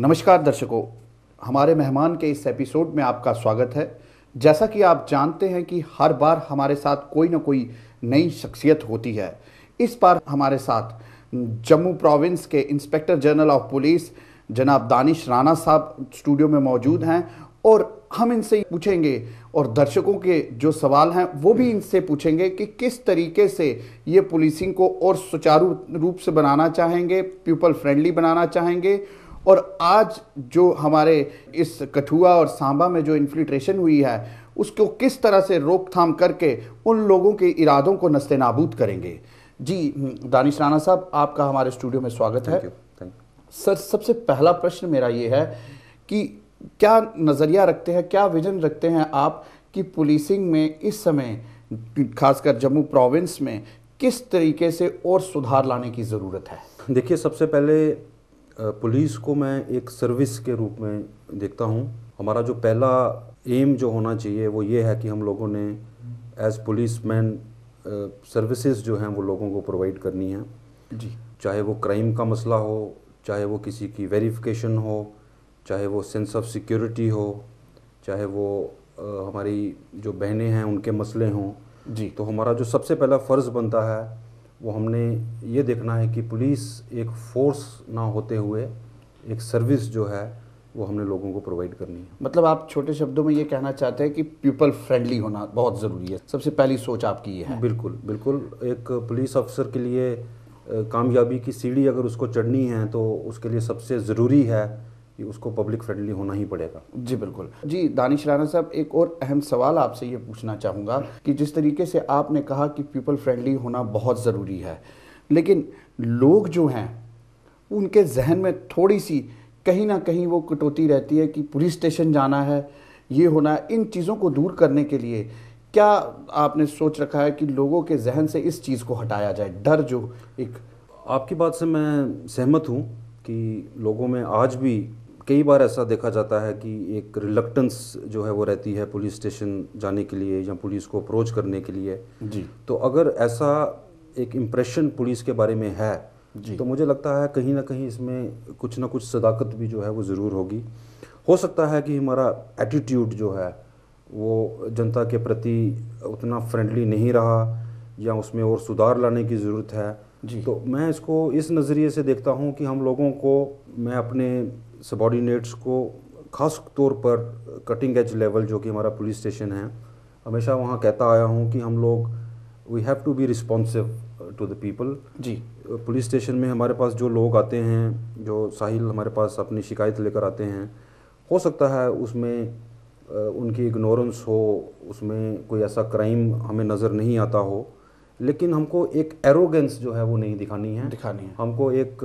नमस्कार दर्शकों हमारे मेहमान के इस एपिसोड में आपका स्वागत है जैसा कि आप जानते हैं कि हर बार हमारे साथ कोई ना कोई नई शख्सियत होती है इस बार हमारे साथ जम्मू प्रोविंस के इंस्पेक्टर जनरल ऑफ पुलिस जनाब दानिश राणा साहब स्टूडियो में मौजूद हैं और हम इनसे पूछेंगे और दर्शकों के जो सवाल हैं वो भी इनसे पूछेंगे कि किस तरीके से ये पुलिसिंग को और सुचारू रूप से बनाना चाहेंगे पीपल फ्रेंडली बनाना चाहेंगे और आज जो हमारे इस कठुआ और सांबा में जो इन्फिल्ट्रेशन हुई है उसको किस तरह से रोकथाम करके उन लोगों के इरादों को नस्ते नाबूद करेंगे जी दानिश राणा साहब आपका हमारे स्टूडियो में स्वागत है सर सबसे पहला प्रश्न मेरा ये है कि क्या नज़रिया रखते हैं क्या विजन रखते हैं आप कि पुलिसिंग में इस समय खासकर जम्मू प्रोविंस में किस तरीके से और सुधार लाने की ज़रूरत है देखिए सबसे पहले पुलिस को मैं एक सर्विस के रूप में देखता हूँ हमारा जो पहला एम जो होना चाहिए वो ये है कि हम लोगों ने एज पुलिस मैन सर्विसेज जो हैं वो लोगों को प्रोवाइड करनी है जी चाहे वो क्राइम का मसला हो चाहे वो किसी की वेरिफिकेशन हो चाहे वो सेंस ऑफ सिक्योरिटी हो चाहे वो आ, हमारी जो बहनें हैं उनके मसले हों जी तो हमारा जो सबसे पहला फ़र्ज़ बनता है वो हमने ये देखना है कि पुलिस एक फोर्स ना होते हुए एक सर्विस जो है वो हमने लोगों को प्रोवाइड करनी है मतलब आप छोटे शब्दों में ये कहना चाहते हैं कि पीपल फ्रेंडली होना बहुत ज़रूरी है सबसे पहली सोच आपकी ये है बिल्कुल बिल्कुल एक पुलिस ऑफिसर के लिए कामयाबी की सीढ़ी अगर उसको चढ़नी है तो उसके लिए सबसे ज़रूरी है कि उसको पब्लिक फ्रेंडली होना ही पड़ेगा जी बिल्कुल जी दानिश राना साहब एक और अहम सवाल आपसे ये पूछना चाहूँगा कि जिस तरीके से आपने कहा कि पीपल फ्रेंडली होना बहुत ज़रूरी है लेकिन लोग जो हैं उनके जहन में थोड़ी सी कहीं ना कहीं वो कटौती रहती है कि पुलिस स्टेशन जाना है ये होना है इन चीज़ों को दूर करने के लिए क्या आपने सोच रखा है कि लोगों के जहन से इस चीज़ को हटाया जाए डर जो एक आपकी बात से मैं सहमत हूँ कि लोगों में आज भी कई बार ऐसा देखा जाता है कि एक रिलक्टेंस जो है वो रहती है पुलिस स्टेशन जाने के लिए या पुलिस को अप्रोच करने के लिए जी तो अगर ऐसा एक इम्प्रेशन पुलिस के बारे में है जी तो मुझे लगता है कहीं ना कहीं इसमें कुछ ना कुछ सदाकत भी जो है वो ज़रूर होगी हो सकता है कि हमारा एटीट्यूड जो है वो जनता के प्रति उतना फ्रेंडली नहीं रहा या उसमें और सुधार लाने की ज़रूरत है जी तो मैं इसको इस नज़रिए से देखता हूँ कि हम लोगों को मैं अपने सबॉर्डिनेट्स को खास तौर पर कटिंग एज लेवल जो कि हमारा पुलिस स्टेशन है हमेशा वहाँ कहता आया हूँ कि हम लोग we have to be responsive to the people जी पुलिस uh, स्टेशन में हमारे पास जो लोग आते हैं जो साहिल हमारे पास अपनी शिकायत लेकर आते हैं हो सकता है उसमें uh, उनकी इग्नोरेंस हो उसमें कोई ऐसा क्राइम हमें नज़र नहीं आता हो लेकिन हमको एक एरोगेंस जो है वो नहीं दिखानी है दिखानी है हमको एक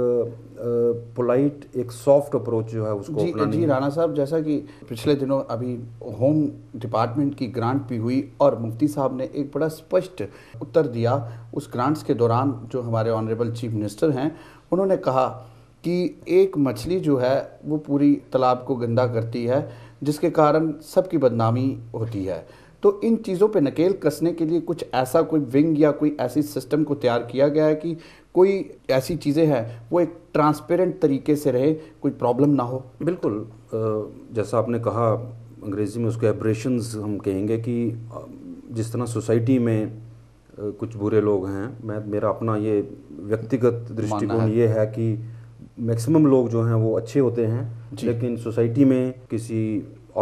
पोलाइट एक सॉफ्ट अप्रोच जो है उसको जी जी राणा साहब जैसा कि पिछले दिनों अभी होम डिपार्टमेंट की ग्रांट भी हुई और मुफ्ती साहब ने एक बड़ा स्पष्ट उत्तर दिया उस ग्रांट्स के दौरान जो हमारे ऑनरेबल चीफ मिनिस्टर हैं उन्होंने कहा कि एक मछली जो है वो पूरी तालाब को गंदा करती है जिसके कारण सबकी बदनामी होती है तो इन चीज़ों पे नकेल कसने के लिए कुछ ऐसा कोई विंग या कोई ऐसी सिस्टम को तैयार किया गया है कि कोई ऐसी चीज़ें हैं वो एक ट्रांसपेरेंट तरीके से रहे कोई प्रॉब्लम ना हो बिल्कुल जैसा आपने कहा अंग्रेज़ी में उसके एब्रेशंस हम कहेंगे कि जिस तरह सोसाइटी में कुछ बुरे लोग हैं मैं मेरा अपना ये व्यक्तिगत दृष्टिकोण ये है कि मैक्सिमम लोग जो हैं वो अच्छे होते हैं लेकिन सोसाइटी में किसी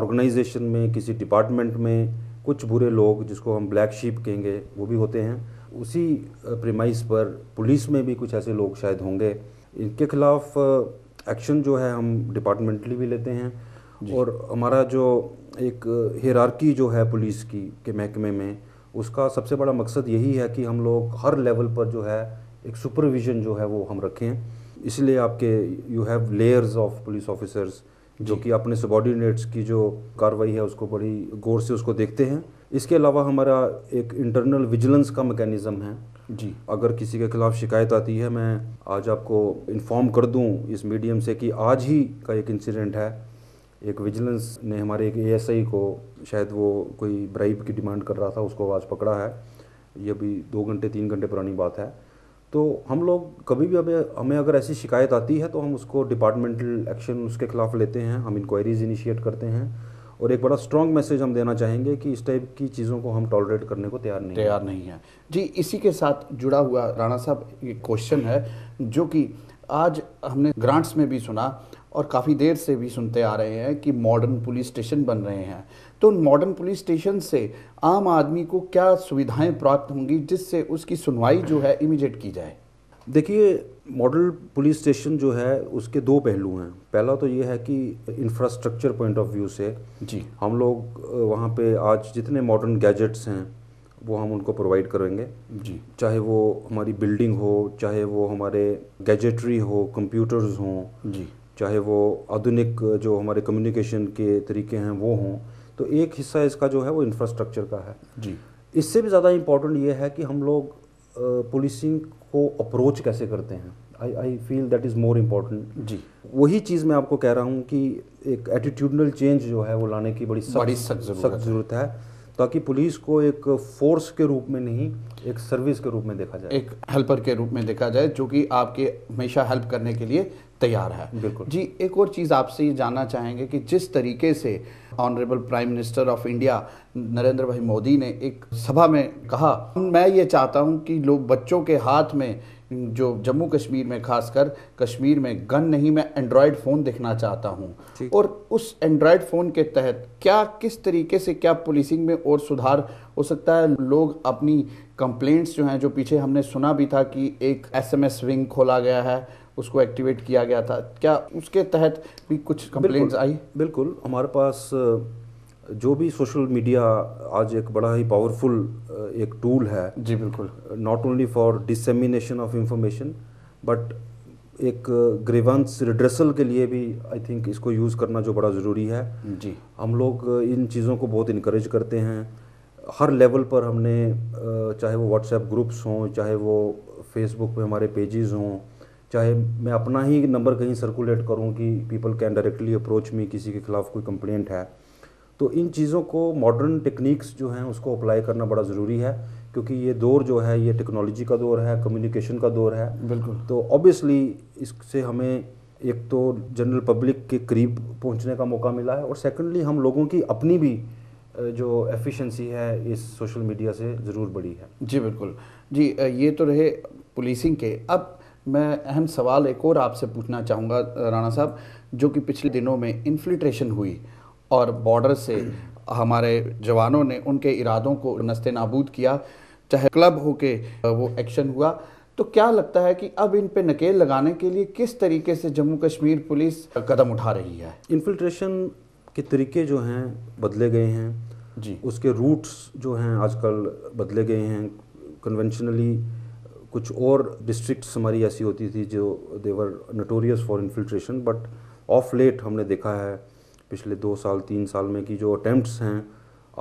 ऑर्गेनाइजेशन में किसी डिपार्टमेंट में कुछ बुरे लोग जिसको हम ब्लैक शीप कहेंगे वो भी होते हैं उसी प्रेमाइस पर पुलिस में भी कुछ ऐसे लोग शायद होंगे इनके खिलाफ एक्शन जो है हम डिपार्टमेंटली भी लेते हैं और हमारा जो एक हरारकी जो है पुलिस की के महकमे में उसका सबसे बड़ा मकसद यही है कि हम लोग हर लेवल पर जो है एक सुपरविज़न जो है वो हम रखें इसलिए आपके you have layers of police officers जो कि अपने सबॉर्डिनेट्स की जो कार्रवाई है उसको बड़ी गौर से उसको देखते हैं इसके अलावा हमारा एक इंटरनल विजिलेंस का मैकेनिज़्म है जी अगर किसी के खिलाफ शिकायत आती है मैं आज आपको इन्फॉर्म कर दूं इस मीडियम से कि आज ही का एक इंसिडेंट है एक विजिलेंस ने हमारे एक एएसआई को शायद वो कोई ब्राइब की डिमांड कर रहा था उसको आज पकड़ा है ये अभी दो घंटे तीन घंटे पुरानी बात है तो हम लोग कभी भी हमें हमें अगर ऐसी शिकायत आती है तो हम उसको डिपार्टमेंटल एक्शन उसके खिलाफ लेते हैं हम इंक्वायरीज इनिशिएट करते हैं और एक बड़ा स्ट्रॉन्ग मैसेज हम देना चाहेंगे कि इस टाइप की चीज़ों को हम टॉलरेट करने को तैयार नहीं तैयार नहीं है जी इसी के साथ जुड़ा हुआ राणा साहब एक क्वेश्चन है जो कि आज हमने ग्रांट्स में भी सुना और काफ़ी देर से भी सुनते आ रहे हैं कि मॉडर्न पुलिस स्टेशन बन रहे हैं तो मॉडर्न पुलिस स्टेशन से आम आदमी को क्या सुविधाएं प्राप्त होंगी जिससे उसकी सुनवाई जो है इमीडिएट की जाए देखिए मॉडल पुलिस स्टेशन जो है उसके दो पहलू हैं पहला तो ये है कि इंफ्रास्ट्रक्चर पॉइंट ऑफ व्यू से जी हम लोग वहाँ पे आज जितने मॉडर्न गैजेट्स हैं वो हम उनको प्रोवाइड करेंगे जी चाहे वो हमारी बिल्डिंग हो चाहे वो हमारे गैजेटरी हो कंप्यूटर्स हों जी चाहे वो आधुनिक जो हमारे कम्युनिकेशन के तरीके हैं वो हों तो एक हिस्सा इसका जो है वो इंफ्रास्ट्रक्चर का है जी इससे भी ज़्यादा इम्पोर्टेंट ये है कि हम लोग पुलिसिंग को अप्रोच कैसे करते हैं I I feel that is more important जी वही चीज़ मैं आपको कह रहा हूँ कि एक एटीट्यूडनल चेंज जो है वो लाने की बड़ी सख्त जरूरत ज़रूरत है ताकि पुलिस को एक फोर्स के रूप में नहीं एक सर्विस के रूप में देखा जाए एक हेल्पर के रूप में देखा जाए जो कि आपके हमेशा हेल्प करने के लिए तैयार है बिल्कुल जी एक और चीज़ आपसे ये जानना चाहेंगे कि जिस तरीके से honourable prime minister of India Narendra bhai Modi ने एक सभा में कहा मैं ये चाहता हूँ कि लोग बच्चों के हाथ में जो जम्मू कश्मीर में खासकर कश्मीर में गन नहीं मैं एंड्रॉयड फ़ोन देखना चाहता हूँ और उस एंड्रॉयड फ़ोन के तहत क्या किस तरीके से क्या पुलिसिंग में और सुधार हो सकता है लोग अपनी कंप्लेंट्स जो हैं जो पीछे हमने सुना भी था कि एक एसएमएस विंग खोला गया है उसको एक्टिवेट किया गया था क्या उसके तहत भी कुछ कंप्लेंट्स आई बिल्कुल हमारे पास जो भी सोशल मीडिया आज एक बड़ा ही पावरफुल एक टूल है जी बिल्कुल not only for dissemination of information but एक ग्रीवंस रिड्रेसल के लिए भी आई थिंक इसको यूज़ करना जो बड़ा ज़रूरी है जी हम लोग इन चीज़ों को बहुत इनक्रेज करते हैं हर लेवल पर हमने चाहे वो व्हाट्सएप ग्रुप्स हों चाहे वो फेसबुक पे हमारे पेजेस हों चाहे मैं अपना ही नंबर कहीं सर्कुलेट करूं कि people can directly approach me किसी के खिलाफ कोई कंप्लेंट है तो इन चीज़ों को मॉडर्न टेक्निक्स जो हैं उसको अप्लाई करना बड़ा ज़रूरी है क्योंकि ये दौर जो है ये टेक्नोलॉजी का दौर है कम्युनिकेशन का दौर है बिल्कुल तो ऑब्वियसली इससे हमें एक तो जनरल पब्लिक के करीब पहुंचने का मौका मिला है और सेकेंडली हम लोगों की अपनी भी जो एफिशिएंसी है इस सोशल मीडिया से ज़रूर बढ़ी है जी बिल्कुल जी ये तो रहे पुलिसिंग के अब मैं अहम सवाल एक और आपसे पूछना चाहूँगा राणा साहब जो कि पिछले दिनों में इन्फिल्ट्रेशन हुई और बॉर्डर से हमारे जवानों ने उनके इरादों को नस्ते नाबूद किया चाहे क्लब हो के वो एक्शन हुआ तो क्या लगता है कि अब इन पे नकेल लगाने के लिए किस तरीके से जम्मू कश्मीर पुलिस कदम उठा रही है इन्फिल्ट्रेशन के तरीके जो हैं बदले गए हैं जी उसके रूट्स जो हैं आजकल बदले गए हैं कन्वेंशनली कुछ और डिस्ट्रिक्ट्स हमारी ऐसी होती थी जो they were notorious for infiltration but of late हमने देखा है पिछले दो साल तीन साल में की जो अटैम्प्ट्स हैं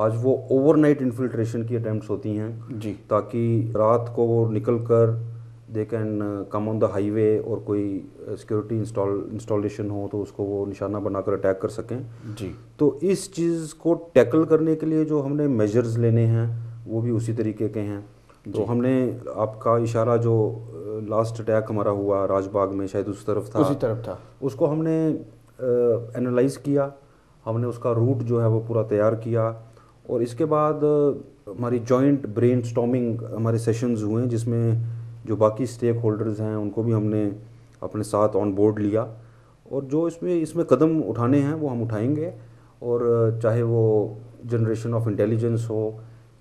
आज वो ओवरनाइट इन्फिल्ट्रेशन की अटैम्प्ट होती हैं जी ताकि रात को वो निकल कर they can come on the highway और कोई सिक्योरिटी इंस्टॉल इंस्टॉलेशन हो तो उसको वो निशाना बनाकर अटैक कर सकें जी तो इस चीज़ को टैकल करने के लिए जो हमने मेजर्स लेने हैं वो भी उसी तरीके के हैं तो हमने आपका इशारा जो लास्ट uh, अटैक हमारा हुआ राजबाग में शायद उस तरफ था उसी तरफ था उसको हमने एनालाइज किया हमने उसका रूट जो है वो पूरा तैयार किया और इसके बाद हमारी जॉइंट ब्रेन स्टॉमिंग हमारे सेशंस हुए जिसमें जो बाकी स्टेक होल्डर्स हैं उनको भी हमने अपने साथ ऑन बोर्ड लिया और जो इसमें इसमें कदम उठाने हैं वो हम उठाएंगे और चाहे वो जनरेशन ऑफ इंटेलिजेंस हो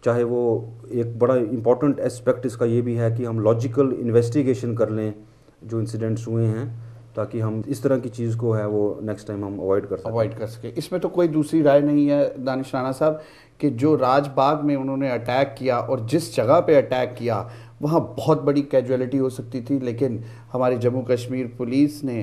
चाहे वो एक बड़ा इम्पॉर्टेंट एस्पेक्ट इसका ये भी है कि हम लॉजिकल इन्वेस्टिगेशन कर लें जो इंसिडेंट्स हुए हैं ताकि हम इस तरह की चीज़ को है वो नेक्स्ट टाइम हम अवॉइड कर सकें अवॉइड कर सकें इसमें तो कोई दूसरी राय नहीं है दानिश राणा साहब कि जो राजबाग में उन्होंने अटैक किया और जिस जगह पे अटैक किया वहाँ बहुत बड़ी कैजुअलिटी हो सकती थी लेकिन हमारी जम्मू कश्मीर पुलिस ने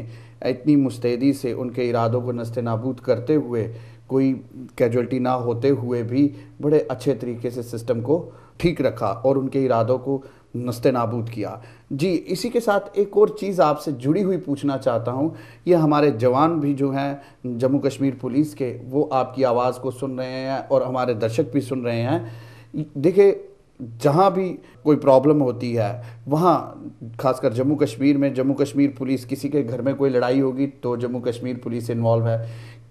इतनी मुस्तैदी से उनके इरादों को नस्त नाबूद करते हुए कोई कैजुअलिटी ना होते हुए भी बड़े अच्छे तरीके से सिस्टम को ठीक रखा और उनके इरादों को नस्ते नाबूद किया जी इसी के साथ एक और चीज़ आपसे जुड़ी हुई पूछना चाहता हूँ ये हमारे जवान भी जो हैं जम्मू कश्मीर पुलिस के वो आपकी आवाज़ को सुन रहे हैं और हमारे दर्शक भी सुन रहे हैं देखिए जहाँ भी कोई प्रॉब्लम होती है वहाँ खासकर जम्मू कश्मीर में जम्मू कश्मीर पुलिस किसी के घर में कोई लड़ाई होगी तो जम्मू कश्मीर पुलिस इन्वॉल्व है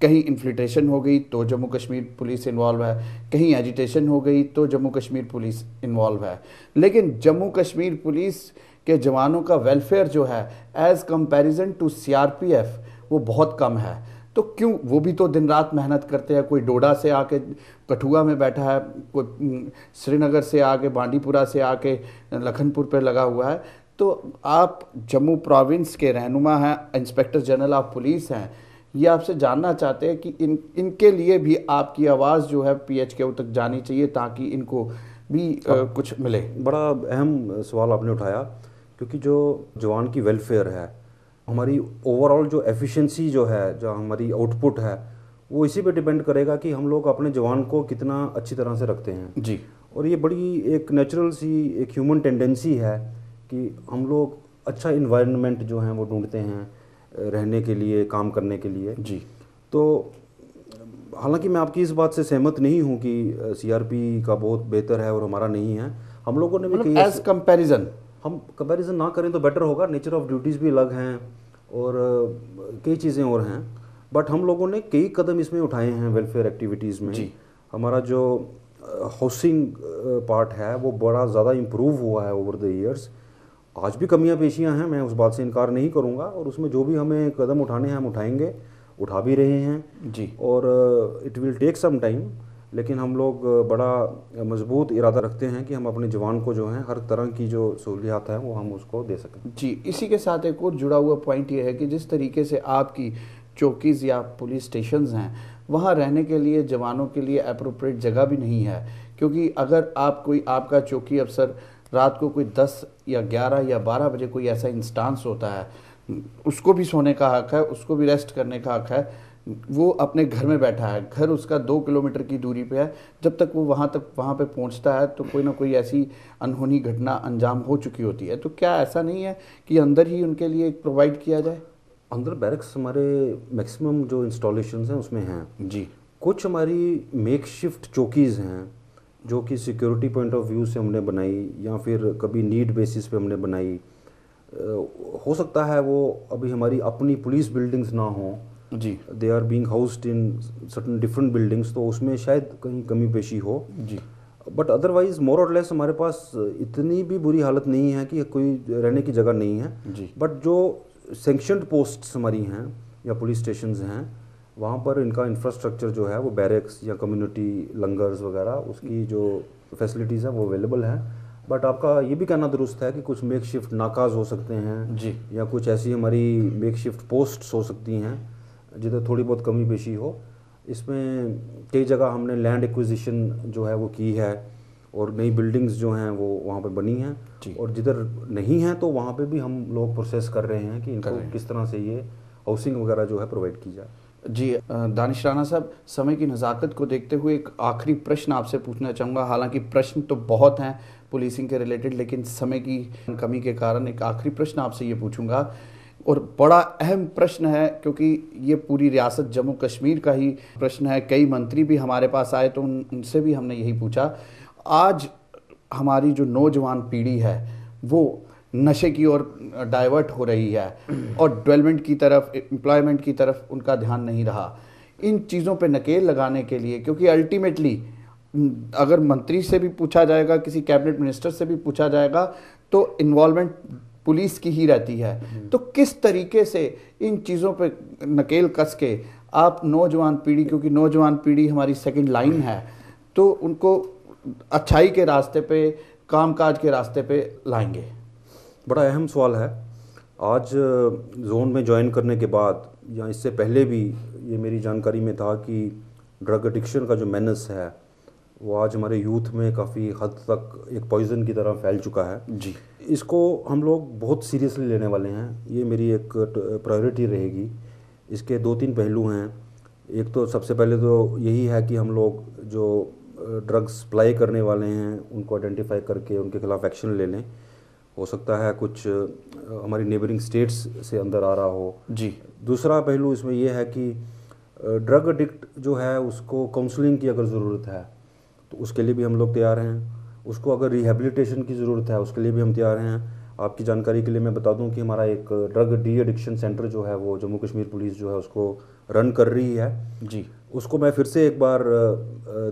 कहीं इन्फिल्ट्रेशन हो गई तो जम्मू कश्मीर पुलिस इन्वॉल्व है कहीं एजिटेशन हो गई तो जम्मू कश्मीर पुलिस इन्वॉल्व है लेकिन जम्मू कश्मीर पुलिस के जवानों का वेलफेयर जो है एज़ कंपैरिजन टू सीआरपीएफ वो बहुत कम है तो क्यों वो भी तो दिन रात मेहनत करते हैं कोई डोडा से आके कठुआ में बैठा है कोई श्रीनगर से आके बांडीपुरा से आके लखनपुर पर लगा हुआ है तो आप जम्मू प्रोविंस के रहनुमा हैं इंस्पेक्टर जनरल ऑफ पुलिस हैं ये आपसे जानना चाहते हैं कि इन इनके लिए भी आपकी आवाज़ जो है पी एच के तक जानी चाहिए ताकि इनको भी आ, हाँ। कुछ मिले बड़ा अहम सवाल आपने उठाया क्योंकि जो जवान की वेलफेयर है हमारी ओवरऑल जो एफिशिएंसी जो है जो हमारी आउटपुट है वो इसी पे डिपेंड करेगा कि हम लोग अपने जवान को कितना अच्छी तरह से रखते हैं जी और ये बड़ी एक नेचुरल सी एक ह्यूमन टेंडेंसी है कि हम लोग अच्छा इन्वायरमेंट जो है वो ढूंढते हैं रहने के लिए काम करने के लिए जी तो हालांकि मैं आपकी इस बात से सहमत नहीं हूँ कि सीआरपी का बहुत बेहतर है और हमारा नहीं है हम लोगों ने भी एज मतलब कंपैरिजन हम कंपैरिजन ना करें तो बेटर होगा नेचर ऑफ ड्यूटीज़ भी अलग हैं और कई चीज़ें और हैं बट हम लोगों ने कई कदम इसमें उठाए हैं वेलफेयर एक्टिविटीज़ में जी हमारा जो हाउसिंग पार्ट है वो बड़ा ज़्यादा इम्प्रूव हुआ है ओवर द ईयर्स आज भी कमियां पेशियां हैं मैं उस बात से इनकार नहीं करूंगा और उसमें जो भी हमें कदम उठाने हैं हम उठाएंगे उठा भी रहे हैं जी और it will take some time लेकिन हम लोग uh, बड़ा मजबूत इरादा रखते हैं कि हम अपने जवान को जो है हर तरह की जो सहूलियात हैं वो हम उसको दे सकें जी इसी के साथ एक और जुड़ा हुआ पॉइंट ये है कि जिस तरीके से आपकी चौकीज़ या पुलिस स्टेशन हैं वहाँ रहने के लिए जवानों के लिए अप्रोप्रिएट जगह भी नहीं है क्योंकि अगर आप कोई आपका चौकी अफसर रात को कोई दस या ग्यारह या बारह बजे कोई ऐसा इंस्टांस होता है उसको भी सोने का हक है उसको भी रेस्ट करने का हक है वो अपने घर में बैठा है घर उसका दो किलोमीटर की दूरी पे है जब तक वो वहाँ तक वहाँ पे पहुँचता है तो कोई ना कोई ऐसी अनहोनी घटना अंजाम हो चुकी होती है तो क्या ऐसा नहीं है कि अंदर ही उनके लिए प्रोवाइड किया जाए अंदर बैरक्स हमारे मैक्सिमम जो इंस्टॉलेशन हैं उसमें हैं जी कुछ हमारी मेक शिफ्ट चौकीज़ हैं जो कि सिक्योरिटी पॉइंट ऑफ व्यू से हमने बनाई या फिर कभी नीड बेसिस पे हमने बनाई हो सकता है वो अभी हमारी अपनी पुलिस बिल्डिंग्स ना हो जी they are being housed in certain different buildings तो उसमें शायद कहीं कमी पेशी हो जी बट अदरवाइज मोर और लेस हमारे पास इतनी भी बुरी हालत नहीं है कि कोई रहने की जगह नहीं है बट जो सेंक्शनड पोस्ट हमारी हैं या पुलिस स्टेशन हैं वहाँ पर इनका इंफ्रास्ट्रक्चर जो है वो बैरक्स या कम्युनिटी लंगर्स वगैरह उसकी जो फैसिलिटीज़ हैं वो अवेलेबल हैं बट आपका ये भी कहना दुरुस्त है कि कुछ मेक शिफ्ट नाकाज हो सकते हैं जी या कुछ ऐसी हमारी मेक शिफ्ट पोस्ट्स हो सकती हैं जिधर थोड़ी बहुत कमी पेशी हो इसमें कई जगह हमने लैंड एक्विजिशन जो है वो की है और नई बिल्डिंग्स जो हैं वो वहाँ पे बनी हैं और जिधर नहीं हैं तो वहाँ पे भी हम लोग प्रोसेस कर रहे हैं कि इनको किस तरह से ये हाउसिंग वगैरह जो है प्रोवाइड की जाए जी दानिश राणा साहब समय की नज़ाकत को देखते हुए एक आखिरी प्रश्न आपसे पूछना चाहूँगा हालांकि प्रश्न तो बहुत हैं पुलिसिंग के रिलेटेड लेकिन समय की कमी के कारण एक आखिरी प्रश्न आपसे ये पूछूँगा और बड़ा अहम प्रश्न है क्योंकि ये पूरी रियासत जम्मू कश्मीर का ही प्रश्न है कई मंत्री भी हमारे पास आए तो उन, उनसे भी हमने यही पूछा आज हमारी जो नौजवान पीढ़ी है वो नशे की ओर डाइवर्ट हो रही है और डेवलपमेंट की तरफ एम्प्लॉयमेंट की तरफ उनका ध्यान नहीं रहा इन चीज़ों पे नकेल लगाने के लिए क्योंकि अल्टीमेटली अगर मंत्री से भी पूछा जाएगा किसी कैबिनेट मिनिस्टर से भी पूछा जाएगा तो इन्वॉल्वमेंट पुलिस की ही रहती है हम्म। तो किस तरीके से इन चीज़ों पे नकेल कस के आप नौजवान पीढ़ी क्योंकि नौजवान पीढ़ी हमारी सेकंड लाइन है तो उनको अच्छाई के रास्ते पे कामकाज के रास्ते पे लाएंगे बड़ा अहम सवाल है आज जोन में ज्वाइन करने के बाद या इससे पहले भी ये मेरी जानकारी में था कि ड्रग एडिक्शन का जो मैनस है वो आज हमारे यूथ में काफ़ी हद तक एक पॉइज़न की तरह फैल चुका है जी इसको हम लोग बहुत सीरियसली लेने वाले हैं ये मेरी एक प्रायोरिटी रहेगी इसके दो तीन पहलू हैं एक तो सबसे पहले तो यही है कि हम लोग जो ड्रग्स सप्लाई करने वाले हैं उनको आइडेंटिफाई करके उनके खिलाफ एक्शन ले लें हो सकता है कुछ हमारी नेबरिंग स्टेट्स से अंदर आ रहा हो जी दूसरा पहलू इसमें यह है कि ड्रग एडिक्ट जो है उसको काउंसलिंग की अगर ज़रूरत है तो उसके लिए भी हम लोग तैयार हैं उसको अगर रिहेबिलिटेशन की ज़रूरत है उसके लिए भी हम तैयार हैं आपकी जानकारी के लिए मैं बता दूं कि हमारा एक ड्रग डी एडिक्शन सेंटर जो है वो जम्मू कश्मीर पुलिस जो है उसको रन कर रही है जी उसको मैं फिर से एक बार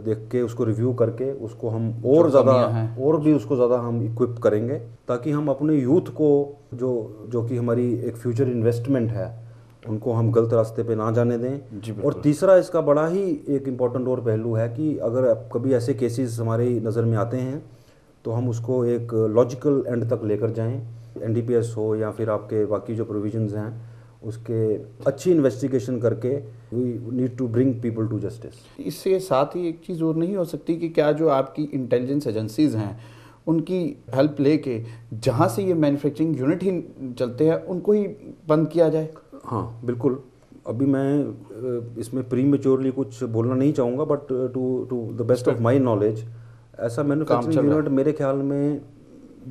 देख के उसको रिव्यू करके उसको हम और ज़्यादा और भी उसको ज़्यादा हम इक्विप करेंगे ताकि हम अपने यूथ को जो जो कि हमारी एक फ्यूचर इन्वेस्टमेंट है उनको हम गलत रास्ते पे ना जाने दें और तीसरा इसका बड़ा ही एक इम्पॉर्टेंट और पहलू है कि अगर कभी ऐसे केसेस हमारी नज़र में आते हैं तो हम उसको एक लॉजिकल एंड तक लेकर जाएं एनडीपीएस हो या फिर आपके बाकी जो प्रोविजंस हैं उसके अच्छी इन्वेस्टिगेशन करके we need to bring people to justice इससे साथ ही एक चीज़ और नहीं हो सकती कि क्या जो आपकी इंटेलिजेंस एजेंसीज़ हैं उनकी हेल्प लेके जहाँ से ये मैन्युफैक्चरिंग यूनिट ही चलते हैं उनको ही बंद किया जाए हाँ बिल्कुल अभी मैं इसमें प्री मेच्योरली कुछ बोलना नहीं चाहूँगा but to to the best of my knowledge ऐसा मैन्युफैक्चरिंग यूनिट मेरे ख्याल में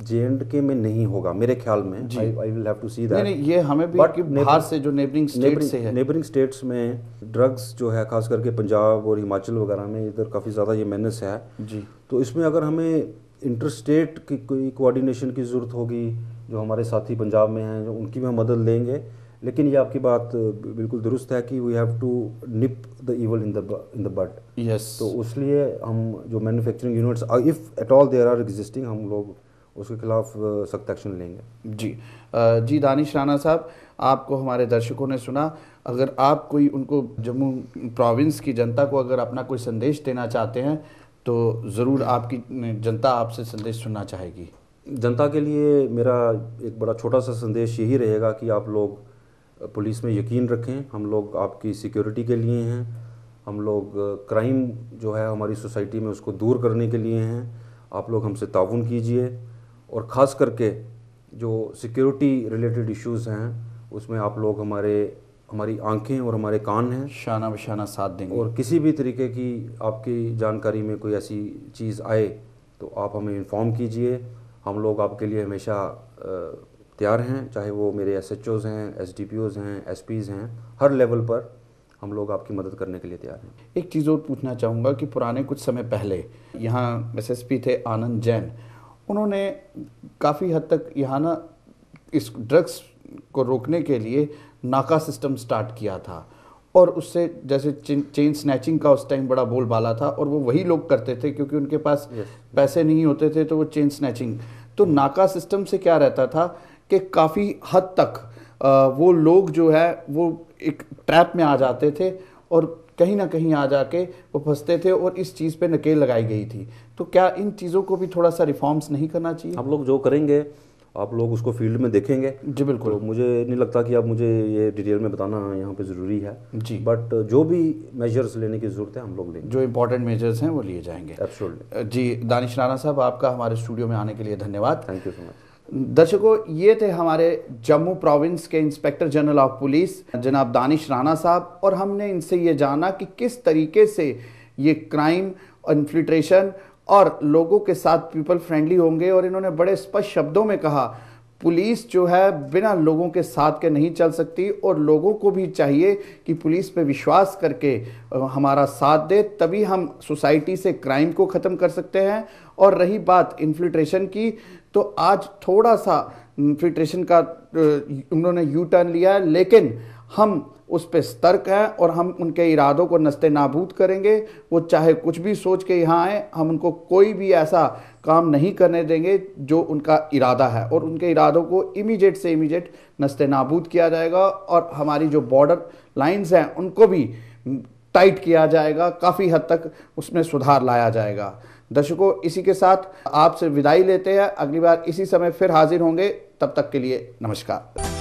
जे एंड के में नहीं होगा मेरे ख्याल में I will have to see that ये हमें भी बट बाहर से जो नेबरिंग स्टेट से है नेबरिंग स्टेट्स में ड्रग्स जो है खास करके पंजाब और हिमाचल वगैरह में इधर काफ़ी ज़्यादा ये मेनस है जी तो इसमें अगर हमें इंटर स्टेट की कोई कोऑर्डिनेशन की ज़रूरत होगी जो हमारे साथी पंजाब में हैं जो उनकी भी हम मदद लेंगे लेकिन ये आपकी बात बिल्कुल दुरुस्त है कि we have to nip the evil in the in the bud yes तो उसलिए हम जो manufacturing units if at all there are existing हम लोग उसके खिलाफ सख्त एक्शन लेंगे जी जी दानिश राना साहब आपको हमारे दर्शकों ने सुना अगर आप कोई उनको जम्मू प्रोविंस की जनता को अगर अपना कोई संदेश देना चाहते हैं तो ज़रूर आपकी जनता आपसे संदेश सुनना चाहेगी जनता के लिए मेरा एक बड़ा छोटा सा संदेश यही रहेगा कि आप लोग पुलिस में यकीन रखें हम लोग आपकी सिक्योरिटी के लिए हैं हम लोग क्राइम जो है हमारी सोसाइटी में उसको दूर करने के लिए हैं आप लोग हमसे ताउन कीजिए और ख़ास करके जो सिक्योरिटी रिलेटेड इश्यूज़ हैं उसमें आप लोग हमारे हमारी आंखें और हमारे कान हैं शाना बशाना साथ देंगे और किसी भी तरीके की आपकी जानकारी में कोई ऐसी चीज़ आए तो आप हमें इन्फॉर्म कीजिए हम लोग आपके लिए हमेशा तैयार हैं चाहे वो मेरे एस एच ओज़ हैं एस डी पी ओज़ हैं एस पीज़ हैं हर लेवल पर हम लोग आपकी मदद करने के लिए तैयार हैं एक चीज़ और पूछना चाहूँगा कि पुराने कुछ समय पहले यहाँ एस एस पी थे आनंद जैन उन्होंने काफ़ी हद तक यहाँ ना इस ड्रग्स को रोकने के लिए नाका सिस्टम स्टार्ट किया था और उससे जैसे चेन स्नैचिंग का उस टाइम बड़ा बोलबाला था और वो वही लोग करते थे क्योंकि उनके पास पैसे नहीं होते थे तो वो चेन स्नैचिंग तो नाका सिस्टम से क्या रहता था कि काफ़ी हद तक वो लोग जो है वो एक ट्रैप में आ जाते थे और कहीं ना कहीं आ जाके वो फंसते थे और इस चीज़ पे नकेल लगाई गई थी तो क्या इन चीज़ों को भी थोड़ा सा रिफॉर्म्स नहीं करना चाहिए हम लोग जो करेंगे आप लोग उसको फील्ड में देखेंगे जी बिल्कुल तो मुझे नहीं लगता कि आप मुझे ये डिटेल में बताना यहाँ पे ज़रूरी है जी बट जो भी मेजर्स लेने की ज़रूरत है हम लोग लेंगे जो इंपॉर्टेंट मेजर्स हैं वो लिए जाएंगे एब्सोल्युटली जी दानिश राना साहब आपका हमारे स्टूडियो में आने के लिए धन्यवाद थैंक यू सो मच दर्शकों ये थे हमारे जम्मू प्रोविंस के इंस्पेक्टर जनरल ऑफ पुलिस जनाब दानिश राणा साहब और हमने इनसे ये जाना कि किस तरीके से ये क्राइम इन्फिल्ट्रेशन और लोगों के साथ पीपल फ्रेंडली होंगे और इन्होंने बड़े स्पष्ट शब्दों में कहा पुलिस जो है बिना लोगों के साथ के नहीं चल सकती और लोगों को भी चाहिए कि पुलिस पे विश्वास करके हमारा साथ दे तभी हम सोसाइटी से क्राइम को ख़त्म कर सकते हैं और रही बात इन्फिल्ट्रेशन की तो आज थोड़ा सा फिल्ट्रेशन का उन्होंने यू टर्न लिया है लेकिन हम उस पर सतर्क हैं और हम उनके इरादों को नस्ते नाबूद करेंगे वो चाहे कुछ भी सोच के यहाँ आए हम उनको कोई भी ऐसा काम नहीं करने देंगे जो उनका इरादा है और उनके इरादों को इमीडिएट से इमीडिएट नस्ते नाबूद किया जाएगा और हमारी जो बॉर्डर लाइंस हैं उनको भी टाइट किया जाएगा काफ़ी हद तक उसमें सुधार लाया जाएगा दर्शकों इसी के साथ आपसे विदाई लेते हैं अगली बार इसी समय फिर हाजिर होंगे तब तक के लिए नमस्कार